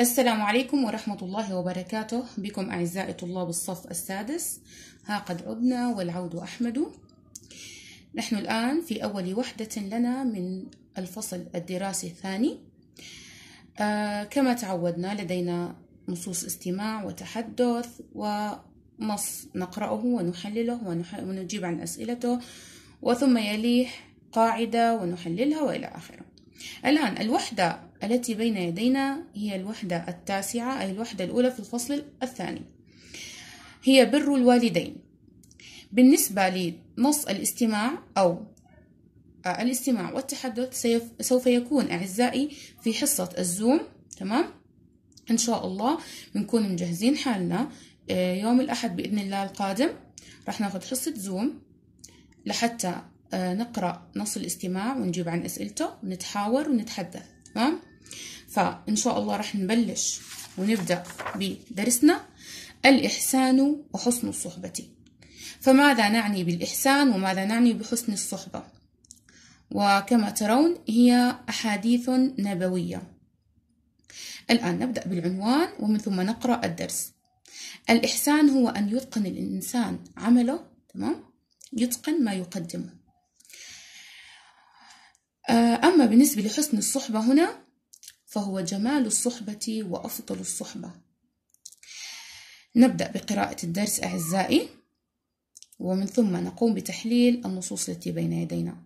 السلام عليكم ورحمة الله وبركاته بكم أعزائي طلاب الصف السادس ها قد عدنا والعود أحمد نحن الآن في أول وحدة لنا من الفصل الدراسي الثاني آه كما تعودنا لدينا نصوص استماع وتحدث ونص نقرأه ونحلله ونجيب عن أسئلته وثم يليه قاعدة ونحللها وإلى آخره الآن الوحدة التي بين يدينا هي الوحدة التاسعة أي الوحدة الأولى في الفصل الثاني هي بر الوالدين بالنسبة لنص الاستماع أو آه، الاستماع والتحدث سوف يكون أعزائي في حصة الزوم تمام إن شاء الله بنكون مجهزين حالنا آه، يوم الأحد بإذن الله القادم راح ناخذ حصة زوم لحتى آه، نقرأ نص الاستماع ونجيب عن أسئلته ونتحاور ونتحدث تمام فان شاء الله رح نبلش ونبدا بدرسنا الاحسان وحسن الصحبه فماذا نعني بالاحسان وماذا نعني بحسن الصحبه وكما ترون هي احاديث نبويه الان نبدا بالعنوان ومن ثم نقرا الدرس الإحسان هو أن يتقن الإنسان عمله تمام يتقن ما يقدمه آه، أما بالنسبة لحسن الصحبة هنا فهو جمال الصحبة وأفضل الصحبة نبدأ بقراءة الدرس أعزائي ومن ثم نقوم بتحليل النصوص التي بين يدينا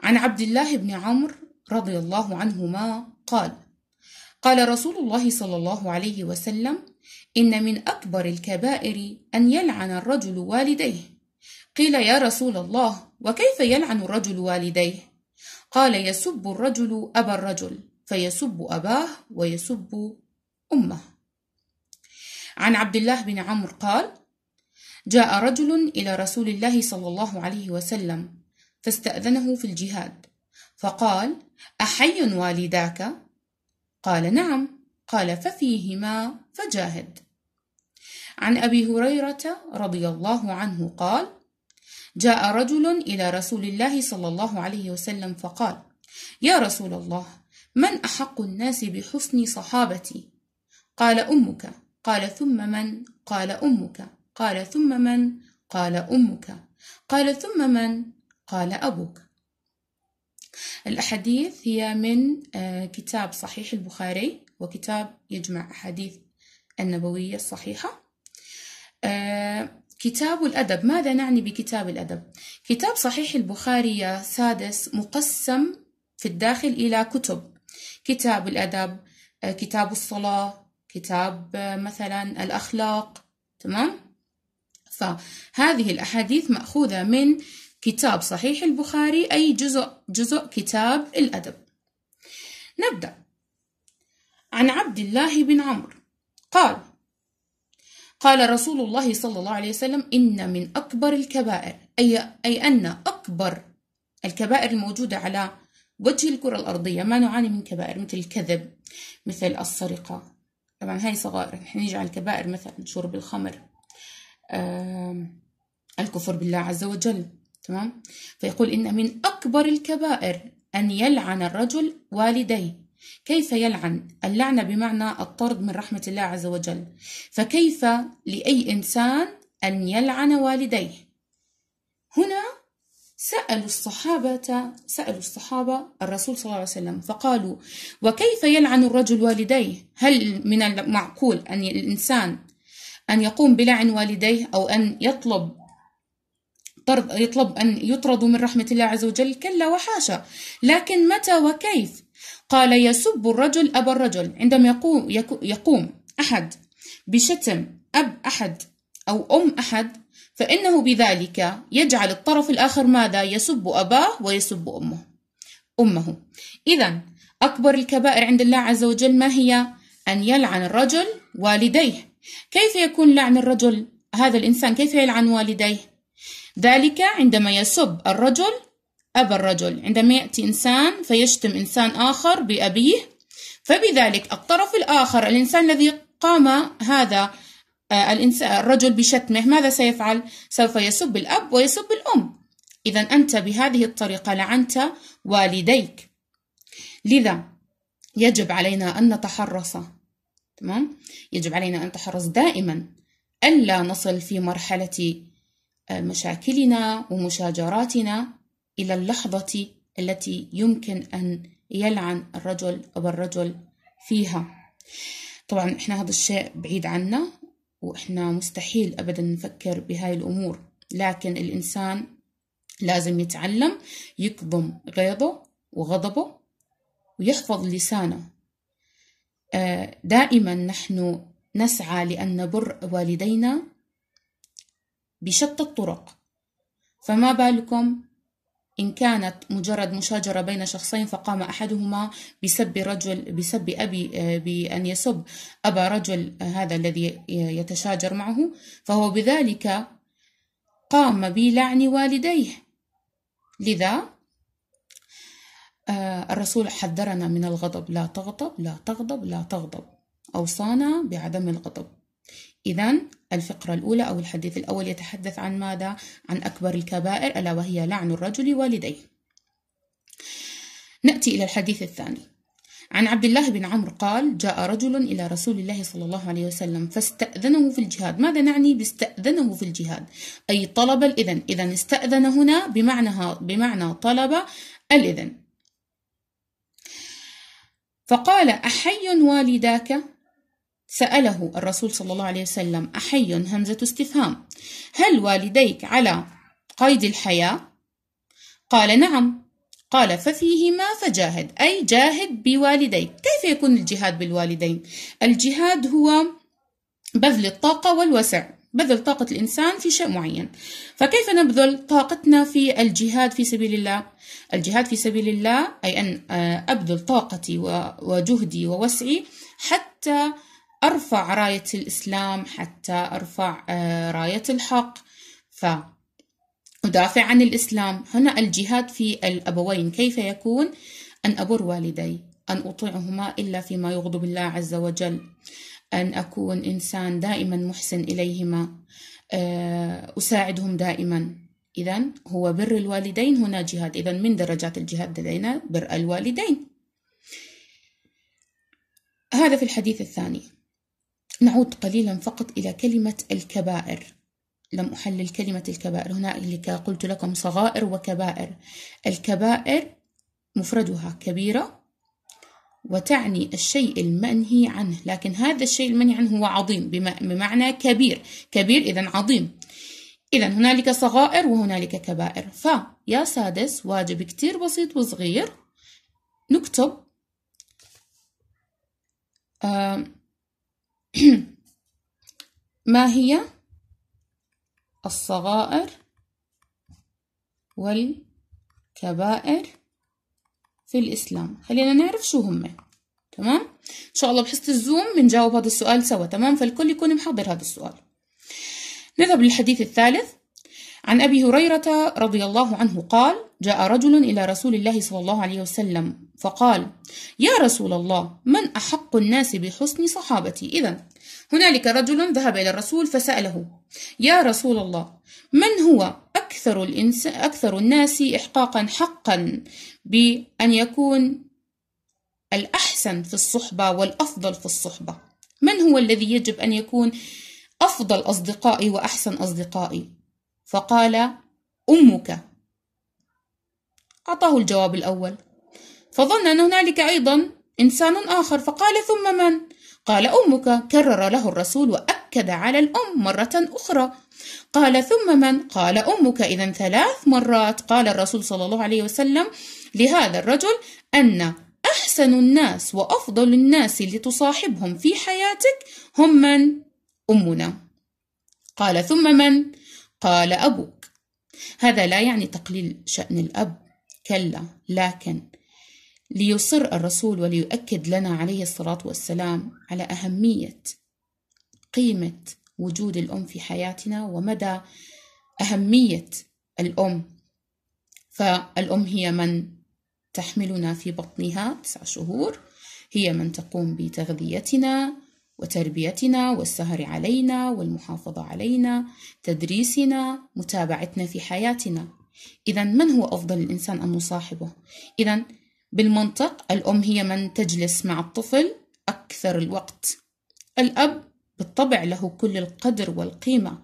عن عبد الله بن عمرو رضي الله عنهما قال قال رسول الله صلى الله عليه وسلم إن من أكبر الكبائر أن يلعن الرجل والديه قيل يا رسول الله وكيف يلعن الرجل والديه قال يسب الرجل أبا الرجل فيسب أباه ويسب أمه عن عبد الله بن عمرو قال جاء رجل إلى رسول الله صلى الله عليه وسلم فاستأذنه في الجهاد فقال أحي والداك؟ قال نعم قال ففيهما فجاهد عن أبي هريرة رضي الله عنه قال جاء رجل إلى رسول الله صلى الله عليه وسلم فقال يا رسول الله من أحق الناس بحسن صحابتي قال أمك قال ثم من قال أمك قال ثم من قال أمك قال ثم من قال أبوك الأحاديث هي من آه، كتاب صحيح البخاري وكتاب يجمع أحاديث النبوية الصحيحة آه، كتاب الأدب ماذا نعني بكتاب الأدب؟ كتاب صحيح البخاري يا سادس مقسم في الداخل إلى كتب كتاب الأدب آه، كتاب الصلاة كتاب آه، مثلا الأخلاق تمام؟ فهذه الأحاديث مأخوذة من كتاب صحيح البخاري أي جزء جزء كتاب الأدب نبدأ عن عبد الله بن عمرو قال قال رسول الله صلى الله عليه وسلم إن من أكبر الكبائر أي, أي أن أكبر الكبائر الموجودة على وجه الكرة الأرضية ما نعاني من كبائر مثل الكذب مثل السرقة طبعا هاي صغائر نحن نيجي على الكبائر مثلا شرب الخمر آه الكفر بالله عز وجل تمام فيقول إن من أكبر الكبائر أن يلعن الرجل والديه كيف يلعن اللعنة بمعنى الطرد من رحمة الله عز وجل فكيف لأي إنسان أن يلعن والديه هنا سألوا الصحابة سألوا الصحابة الرسول صلى الله عليه وسلم فقالوا وكيف يلعن الرجل والديه هل من المعقول أن الإنسان أن يقوم بلعن والديه أو أن يطلب طرد يطلب أن يطردوا من رحمة الله عز وجل كلا وحاشا لكن متى وكيف قال يسب الرجل أبا الرجل عندما يقوم, يقوم أحد بشتم أب أحد أو أم أحد فإنه بذلك يجعل الطرف الآخر ماذا يسب أباه ويسب أمه أمه إذا أكبر الكبائر عند الله عز وجل ما هي أن يلعن الرجل والديه كيف يكون لعن الرجل هذا الإنسان كيف يلعن والديه ذلك عندما يسب الرجل أبا الرجل عندما يأتي إنسان فيشتم إنسان آخر بأبيه فبذلك الطرف الآخر الإنسان الذي قام هذا آه، الإنسان الرجل بشتمه ماذا سيفعل؟ سوف يسب الأب ويسب الأم إذا أنت بهذه الطريقة لعنت والديك لذا يجب علينا أن نتحرص تمام؟ يجب علينا أن نتحرص دائما ألا نصل في مرحلة آه، مشاكلنا ومشاجراتنا إلى اللحظة التي يمكن أن يلعن الرجل أو الرجل فيها طبعا إحنا هذا الشيء بعيد عنا وإحنا مستحيل أبدا نفكر بهاي الأمور لكن الإنسان لازم يتعلم يكظم غيظه وغضبه ويحفظ لسانه آه، دائما نحن نسعى لأن نبر والدينا بشتى الطرق فما بالكم إن كانت مجرد مشاجرة بين شخصين فقام أحدهما بسب رجل بسب أبي آه، بأن يسب أبا رجل آه، هذا الذي يتشاجر معه فهو بذلك قام بلعن والديه لذا آه، الرسول حذرنا من الغضب لا تغضب لا تغضب لا تغضب أوصانا بعدم الغضب إذا الفقرة الأولى أو الحديث الأول يتحدث عن ماذا؟ عن أكبر الكبائر ألا وهي لعن الرجل والديه. نأتي إلى الحديث الثاني. عن عبد الله بن عمرو قال: جاء رجل إلى رسول الله صلى الله عليه وسلم فاستأذنه في الجهاد، ماذا نعني باستأذنه في الجهاد؟ أي طلب الإذن، إذا استأذن هنا بمعنى بمعنى طلب الإذن. فقال: أحي والداك؟ سأله الرسول صلى الله عليه وسلم أحي همزة استفهام هل والديك على قيد الحياة؟ قال نعم قال ففيهما فجاهد أي جاهد بوالديك كيف يكون الجهاد بالوالدين؟ الجهاد هو بذل الطاقة والوسع بذل طاقة الإنسان في شيء معين فكيف نبذل طاقتنا في الجهاد في سبيل الله؟ الجهاد في سبيل الله أي أن آه، أبذل طاقتي وجهدي ووسعي حتى أرفع راية الإسلام حتى أرفع آه، راية الحق ف أدافع عن الإسلام هنا الجهاد في الأبوين كيف يكون أن أبر والدي أن أطيعهما إلا فيما يغضب الله عز وجل أن أكون إنسان دائما محسن إليهما آه، أساعدهم دائما إذا هو بر الوالدين هنا جهاد إذا من درجات الجهاد لدينا بر الوالدين هذا في الحديث الثاني نعود قليلا فقط إلى كلمة الكبائر لم أحلل كلمة الكبائر هنالك قلت لكم صغائر وكبائر الكبائر مفردها كبيرة وتعني الشيء المنهي عنه لكن هذا الشيء المنهي عنه هو عظيم بمعنى كبير كبير إذا عظيم إذا هنالك صغائر وهنالك كبائر فيا سادس واجب كتير بسيط وصغير نكتب آه ما هي الصغائر والكبائر في الإسلام خلينا نعرف شو هم تمام إن شاء الله بحصة الزوم بنجاوب هذا السؤال سوا تمام فالكل يكون محضر هذا السؤال نذهب للحديث الثالث عن أبي هريرة رضي الله عنه قال جاء رجل إلى رسول الله صلى الله عليه وسلم فقال يا رسول الله من أحق الناس بحسن صحابتي إذا هنالك رجل ذهب إلى الرسول فسأله يا رسول الله من هو أكثر, الإنس... أكثر الناس إحقاقا حقا بأن يكون الأحسن في الصحبة والأفضل في الصحبة من هو الذي يجب أن يكون أفضل أصدقائي وأحسن أصدقائي فقال أمك أعطاه الجواب الأول فظن أن هنالك أيضا إنسان آخر فقال ثم من؟ قال أمك كرر له الرسول وأكد على الأم مرة أخرى قال ثم من؟ قال أمك إذا ثلاث مرات قال الرسول صلى الله عليه وسلم لهذا الرجل أن أحسن الناس وأفضل الناس لتصاحبهم في حياتك هم من؟ أمنا قال ثم من؟ قال أبوك هذا لا يعني تقليل شأن الأب كلا لكن ليصر الرسول وليؤكد لنا عليه الصلاة والسلام على أهمية قيمة وجود الأم في حياتنا ومدى أهمية الأم فالأم هي من تحملنا في بطنها تسع شهور هي من تقوم بتغذيتنا وتربيتنا والسهر علينا والمحافظة علينا تدريسنا متابعتنا في حياتنا إذا من هو أفضل الإنسان أن نصاحبه؟ إذا بالمنطق الأم هي من تجلس مع الطفل أكثر الوقت الأب بالطبع له كل القدر والقيمة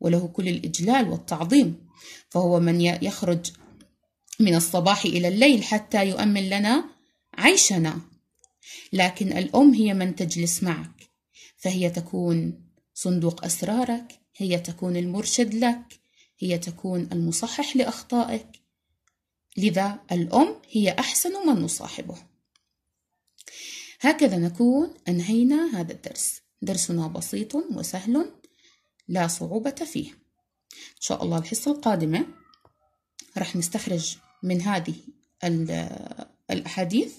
وله كل الإجلال والتعظيم فهو من يخرج من الصباح إلى الليل حتى يؤمن لنا عيشنا لكن الأم هي من تجلس معك فهي تكون صندوق أسرارك هي تكون المرشد لك هي تكون المصحح لأخطائك لذا الأم هي أحسن من نصاحبه هكذا نكون أنهينا هذا الدرس درسنا بسيط وسهل لا صعوبة فيه إن شاء الله الحصة القادمة راح نستخرج من هذه الأحاديث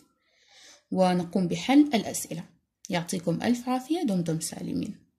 ونقوم بحل الأسئلة يعطيكم ألف عافية دمتم سالمين